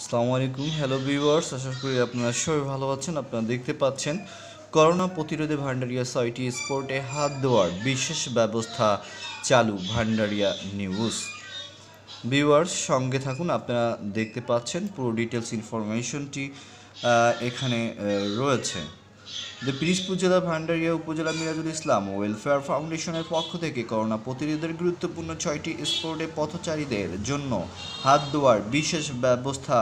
আসসালামু আলাইকুম hello viewers আশা করি আপনারা সবাই ভালো আছেন আপনারা দেখতে পাচ্ছেন করোনা প্রতিরোধে ভান্ডারিয়া ছয়টি স্পোর্টে হাত দেওয়ার বিশেষ ব্যবস্থা চালু ভান্ডারিয়া নিউজ ভিউয়ার্স সঙ্গে থাকুন আপনারা দেখতে পাচ্ছেন পুরো ডিটেলস ইনফরমেশনটি এখানে রয়েছে দ্য পিরিশপুজলা ভান্ডারিয়া উপজেলা মিরাজুল ইসলাম ওয়েলফেয়ার ফাউন্ডেশনের পক্ষ থেকে করোনা প্রতিরোধের গুরুত্বপূর্ণ ছয়টি স্পোর্টে পথচারীদের জন্য হাত ধোয়ার বিশেষ ব্যবস্থা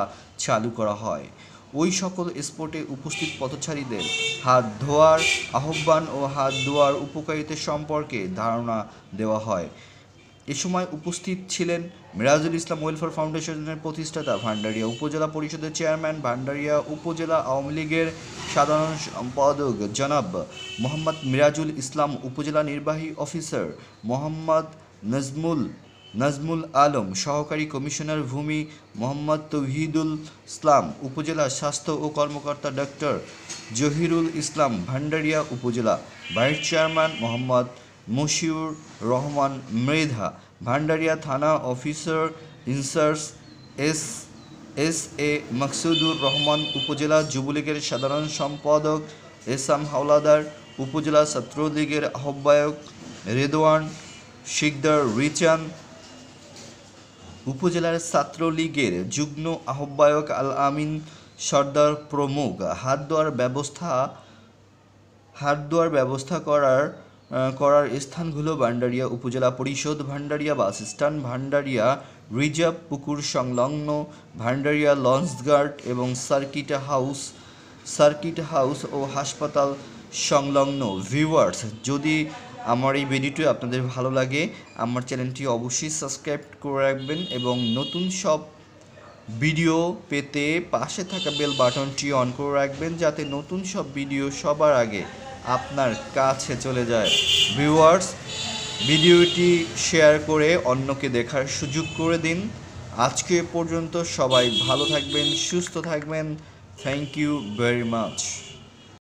চালু করা হয় ওই সকল স্পোর্টে উপস্থিত পথচারীদের হাত ধোয়ার আহ্বান ও হাত ধোয়ার উপকারিতা সম্পর্কে ধারণা দেওয়া হয় এ সময় উপস্থিত ছিলেন মিরাজুল ইসলাম ওয়েলফেয়ার ফাউন্ডেশনের প্রতিষ্ঠাতা ভান্ডারিয়া উপজেলা পরিষদের চেয়ারম্যান ভান্ডারিয়া উপজেলা আওয়ামী লীগের সাধারণ সম্পাদক জনাব মোহাম্মদ মিরাজুল ইসলাম উপজেলা নির্বাহী অফিসার মোহাম্মদ নজমুল নাজমুল আলম সহকারী কমিশনার ভূমি মোহাম্মদ তৌহিদুল ইসলাম উপজেলা স্বাস্থ্য ও কর্মকর্তা doctor Zahirul Islam Bhandaria upazila vice chairman Mohammad Moshiur Rahman Mridha Bhandaria থানা officer in charge S S A Maksudur Rahman upazila যুবলীগের সাধারণ সম্পাদক এসাম হাওলাদার উপজেলা ছাত্রলীগের আহ্বায়ক রেদওয়ান শিকদার রিচান উপজেলার ছাত্রলীগের যুগ্ম আহ্বায়ক আল আমিন সর্দার প্রমুখ হাত দোয়ার ব্যবস্থা হাত দোয়ার ব্যবস্থা করার করার স্থানগুলো Bhandaria upazila parishad Bhandaria bus stand Bhandaria reserve পুকুর সংলগ্ন ভান্ডারিয়া গার্ড এবং সার্কিট হাউস সার্কিট হাউস ও হাসপাতাল সংলগ্ন ভিউয়ার্স যদি আমার এই ভিডিওটি আপনাদের ভালো লাগে আমার চ্যানেলটি অবশ্যই সাবস্ক্রাইব করে রাখবেন এবং নতুন সব ভিডিও পেতে পাশে থাকা বেল বাটনটি অন করে রাখবেন যাতে নতুন সব ভিডিও সবার আগে আপনার কাছে চলে যায় ভিউয়ার্স ভিডিওটি শেয়ার করে অন্যকে দেখার সুযোগ করে দিন আজকে পর্যন্ত সবাই ভালো থাকবেন সুস্থ থাকবেন থ্যাংক ইউ ভেরি মাচ